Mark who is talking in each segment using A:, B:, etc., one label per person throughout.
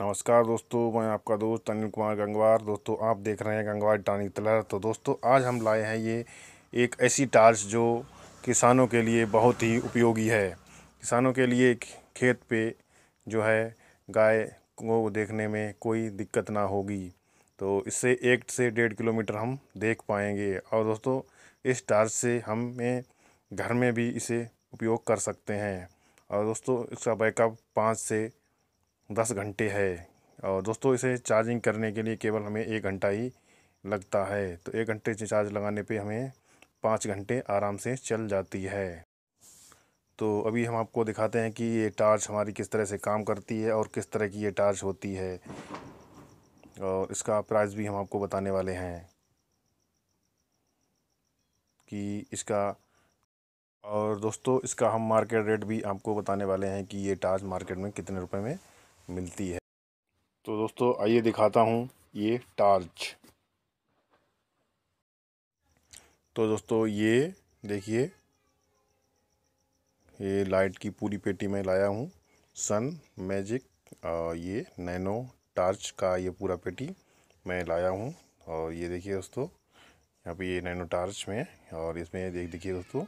A: नमस्कार दोस्तों मैं आपका दोस्त अनिल कुमार गंगवार दोस्तों आप देख रहे हैं गंगवार टानिक तलर तो दोस्तों आज हम लाए हैं ये एक ऐसी टार्च जो किसानों के लिए बहुत ही उपयोगी है किसानों के लिए खेत पे जो है गाय को देखने में कोई दिक्कत ना होगी तो इससे एक से डेढ़ किलोमीटर हम देख पाएंगे और दोस्तों इस टार्च से हमें घर में भी इसे उपयोग कर सकते हैं और दोस्तों इसका बैकअप पाँच से दस घंटे है और दोस्तों इसे चार्जिंग करने के लिए केवल हमें एक घंटा ही लगता है तो एक घंटे से चार्ज लगाने पे हमें पाँच घंटे आराम से चल जाती है तो अभी हम आपको दिखाते हैं कि ये टार्च हमारी किस तरह से काम करती है और किस तरह की ये टार्च होती है और इसका प्राइस भी हम आपको बताने वाले हैं कि इसका और दोस्तों इसका हम मार्केट रेट भी आपको बताने वाले हैं कि ये टार्च मार्केट में कितने रुपये में मिलती है तो दोस्तों आइए दिखाता हूँ ये टार्च तो दोस्तों ये देखिए ये लाइट की पूरी पेटी में लाया हूँ सन मैजिक और ये नैनो टार्च का ये पूरा पेटी मैं लाया हूँ और ये देखिए दोस्तों यहाँ पे ये नैनो टार्च में और इसमें देख देखिए दोस्तों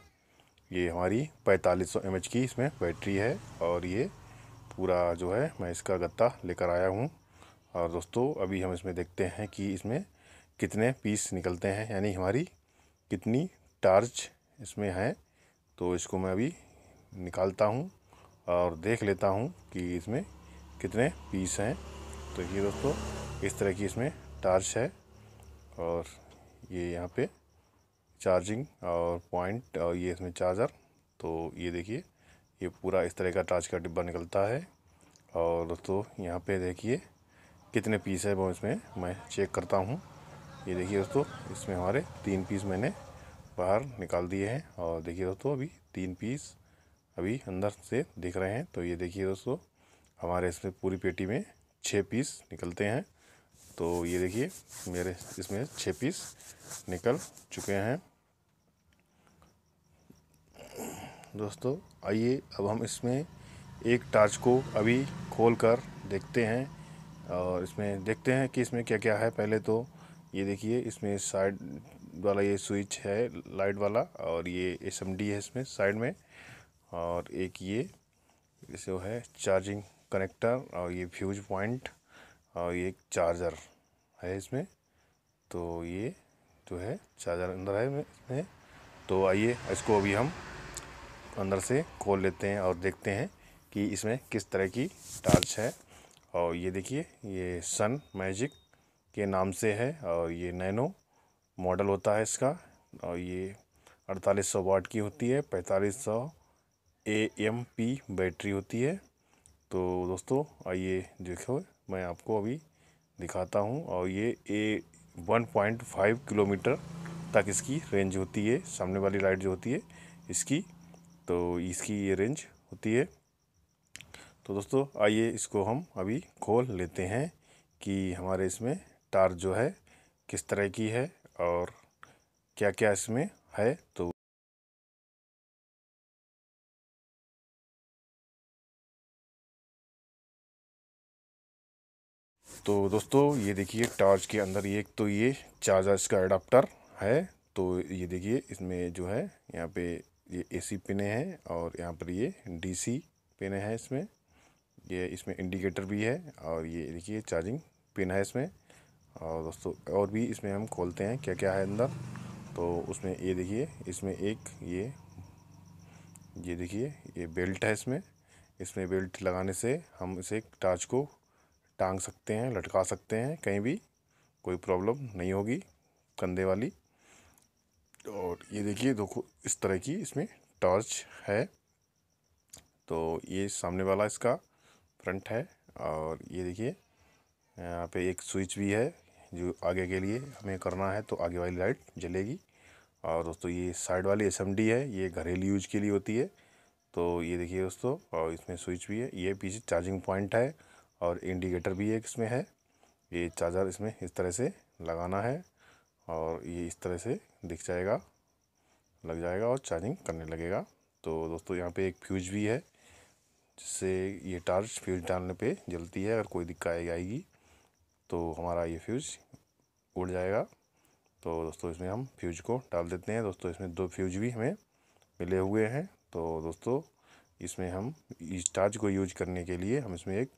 A: ये हमारी 4500 सौ की इसमें बैटरी है और ये पूरा जो है मैं इसका गत्ता लेकर आया हूँ और दोस्तों अभी हम इसमें देखते हैं कि इसमें कितने पीस निकलते हैं यानी हमारी कितनी टार्च इसमें है तो इसको मैं अभी निकालता हूँ और देख लेता हूँ कि इसमें कितने पीस हैं तो ये दोस्तों इस तरह की इसमें टार्च है और ये यहाँ पे चार्जिंग और पॉइंट और ये इसमें चार्जर तो ये देखिए ये पूरा इस तरह का टाच का डिब्बा निकलता है और दोस्तों यहाँ पे देखिए कितने पीस है वो इसमें मैं चेक करता हूँ ये देखिए दोस्तों इसमें हमारे तीन पीस मैंने बाहर निकाल दिए हैं और देखिए दोस्तों अभी तीन पीस अभी अंदर से दिख रहे हैं तो ये देखिए दोस्तों हमारे इसमें पूरी पेटी में छः पीस निकलते हैं तो ये देखिए मेरे इसमें छः पीस निकल चुके हैं दोस्तों आइए अब हम इसमें एक टार्च को अभी खोल कर देखते हैं और इसमें देखते हैं कि इसमें क्या क्या है पहले तो ये देखिए इसमें साइड वाला ये स्विच है लाइट वाला और ये एस है इसमें साइड में और एक ये जैसे वो है चार्जिंग कनेक्टर और ये फ्यूज पॉइंट और ये एक चार्जर है इसमें तो ये जो है चार्जर अंदर है इसमें तो आइए इसको अभी हम अंदर से खोल लेते हैं और देखते हैं कि इसमें किस तरह की टार्च है और ये देखिए ये सन मैजिक के नाम से है और ये नैनो मॉडल होता है इसका और ये 4800 वाट की होती है 4500 एएमपी बैटरी होती है तो दोस्तों आइए देखो मैं आपको अभी दिखाता हूँ और ये ए 1.5 किलोमीटर तक इसकी रेंज होती है सामने वाली लाइट जो होती है इसकी तो इसकी ये रेंज होती है तो दोस्तों आइए इसको हम अभी खोल लेते हैं कि हमारे इसमें तार जो है किस तरह की है और क्या क्या इसमें है तो तो दोस्तों ये देखिए टार्च के अंदर ये एक तो ये चार्जर इसका एडाप्टर है तो ये देखिए इसमें जो है यहाँ पे ये एसी पिने हैं और यहाँ पर ये डीसी पिन है इसमें ये इसमें इंडिकेटर भी है और ये देखिए चार्जिंग पिन है इसमें और दोस्तों और भी इसमें हम खोलते हैं क्या क्या है अंदर तो उसमें ये देखिए इसमें एक ये ये देखिए ये बेल्ट है इसमें इसमें बेल्ट लगाने से हम इसे टार्च को टांग सकते हैं लटका सकते हैं कहीं भी कोई प्रॉब्लम नहीं होगी कंधे वाली और ये देखिए देखो इस तरह की इसमें टॉर्च है तो ये सामने वाला इसका फ्रंट है और ये देखिए यहाँ पे एक स्विच भी है जो आगे के लिए हमें करना है तो आगे वाली लाइट जलेगी और दोस्तों ये साइड वाली एस है ये घरेलू यूज के लिए होती है तो ये देखिए दोस्तों और इसमें स्विच भी है ये पीछे चार्जिंग पॉइंट है और इंडिकेटर भी एक इसमें है ये चार्जर इसमें इस तरह से लगाना है और ये इस तरह से दिख जाएगा लग जाएगा और चार्जिंग करने लगेगा तो दोस्तों यहाँ पे एक फ्यूज भी है जिससे ये टार्च फ्यूज डालने पे जलती है अगर कोई दिक्कत आएगी तो हमारा ये फ्यूज उड़ जाएगा तो दोस्तों इसमें हम फ्यूज को डाल देते हैं दोस्तों इसमें दो फ्यूज भी हमें मिले हुए हैं तो दोस्तों इसमें हम इस टार्च को यूज करने के लिए हम इसमें एक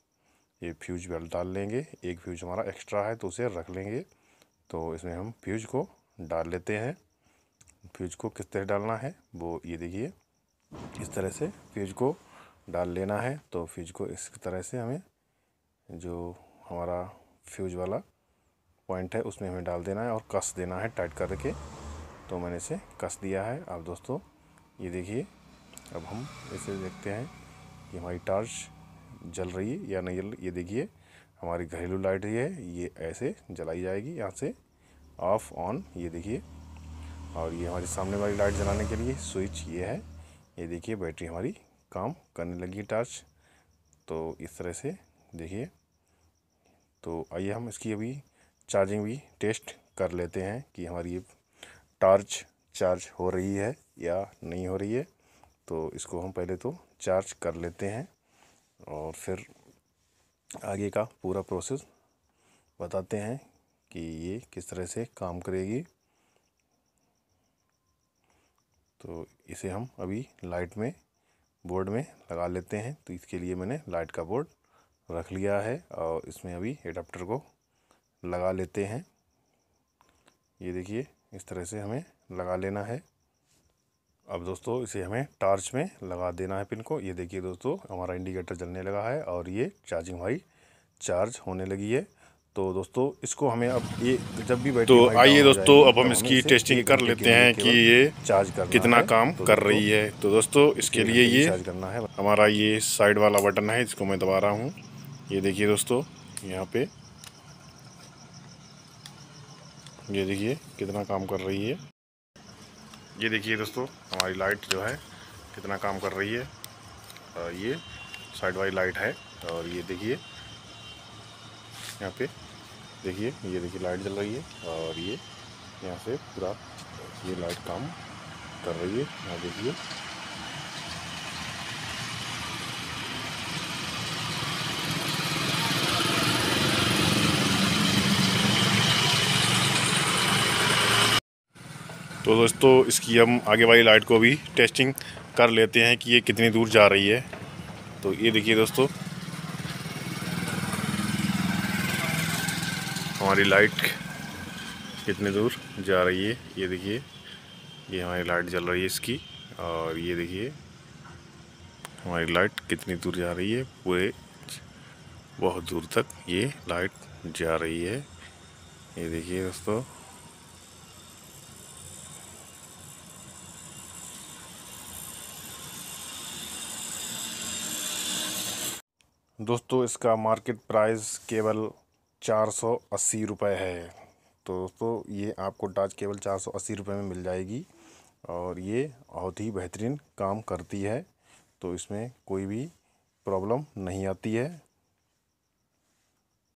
A: ये फ्यूज बेल्ट डाल लेंगे एक फ्यूज हमारा एक्स्ट्रा है तो उसे रख लेंगे तो इसमें हम फ्यूज को डाल लेते हैं फ्यूज को किस तरह डालना है वो ये देखिए इस तरह से फ्यूज को डाल लेना है तो फ्यूज को इस तरह से हमें जो हमारा फ्यूज वाला पॉइंट है उसमें हमें डाल देना है और कस देना है टाइट करके तो मैंने इसे कस दिया है आप दोस्तों ये देखिए अब हम इसे देखते हैं कि हमारी टार्च जल रही है या नहीं जल ये देखिए हमारी घरेलू लाइट ये है ये ऐसे जलाई जाएगी यहाँ से ऑफ ऑन ये देखिए और ये हमारी सामने वाली लाइट जलाने के लिए स्विच ये है ये देखिए बैटरी हमारी काम करने लगी टार्च तो इस तरह से देखिए तो आइए हम इसकी अभी चार्जिंग भी टेस्ट कर लेते हैं कि हमारी ये टार्च चार्ज हो रही है या नहीं हो रही है तो इसको हम पहले तो चार्ज कर लेते हैं और फिर आगे का पूरा प्रोसेस बताते हैं कि ये किस तरह से काम करेगी तो इसे हम अभी लाइट में बोर्ड में लगा लेते हैं तो इसके लिए मैंने लाइट का बोर्ड रख लिया है और इसमें अभी एडाप्टर को लगा लेते हैं ये देखिए इस तरह से हमें लगा लेना है अब दोस्तों इसे हमें टार्च में लगा देना है पिन को ये देखिए दोस्तों हमारा इंडिकेटर जलने लगा है और ये चार्जिंग वाई चार्ज होने लगी है तो दोस्तों इसको हमें अब ये जब भी तो आइए दोस्तों अब हम इसकी टेस्टिंग कर लेते हैं कि ये चार्ज कर कितना काम तो कर रही है तो दोस्तों इसके लिए ये चार्ज करना है हमारा ये साइड वाला बटन है इसको मैं दबा रहा हूँ ये देखिए दोस्तों यहाँ पे ये देखिए कितना काम कर रही है ये देखिए दोस्तों हमारी लाइट जो है कितना काम कर रही है और ये साइड वाली लाइट है और ये देखिए यहाँ पे देखिए ये देखिए लाइट जल रही है और ये यहाँ से पूरा ये लाइट काम कर रही है यहाँ देखिए तो दोस्तों इसकी हम आगे वाली लाइट को भी टेस्टिंग कर लेते हैं कि ये कितनी दूर जा रही है तो ये देखिए दोस्तों हमारी लाइट कितनी दूर जा रही है ये देखिए ये हमारी लाइट जल रही है इसकी और ये देखिए हमारी लाइट कितनी दूर जा रही है पूरे बहुत दूर तक ये लाइट जा रही है ये देखिए दोस्तों दोस्तों इसका मार्केट प्राइस केवल चार सौ अस्सी रुपये है तो दोस्तों ये आपको डाच केवल चार सौ अस्सी रुपये में मिल जाएगी और ये बहुत ही बेहतरीन काम करती है तो इसमें कोई भी प्रॉब्लम नहीं आती है